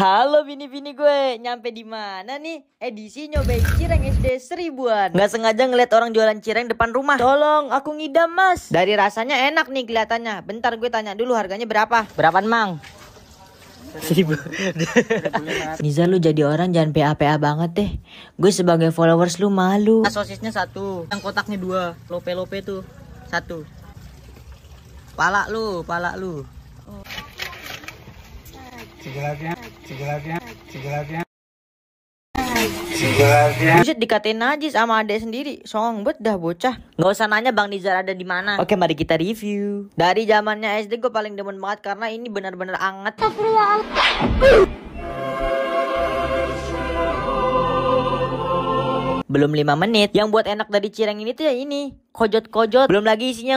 Halo bini-bini gue, nyampe di mana nih? Edisi eh, nyobain cireng SD seribuan. Gak sengaja ngeliat orang jualan cireng depan rumah. Tolong, aku ngidam mas. Dari rasanya enak nih kelihatannya. Bentar gue tanya dulu harganya berapa? Berapaan mang? Seribu. Nizar lu jadi orang jangan PA-PA banget deh. Gue sebagai followers lu malu. Nah, sosisnya satu, yang kotaknya dua, lope-lope tuh satu. Palak lu, palak lu segelasnya segelasnya segelasnya Buset dikatain najis sama adek sendiri Songong bet dah bocah Gak usah nanya Bang Nizar ada di mana. Oke mari kita review Dari zamannya SD gue paling demen banget Karena ini benar-benar anget Belum 5 menit Yang buat enak dari cireng ini tuh ya ini Kojot-kojot Belum lagi isinya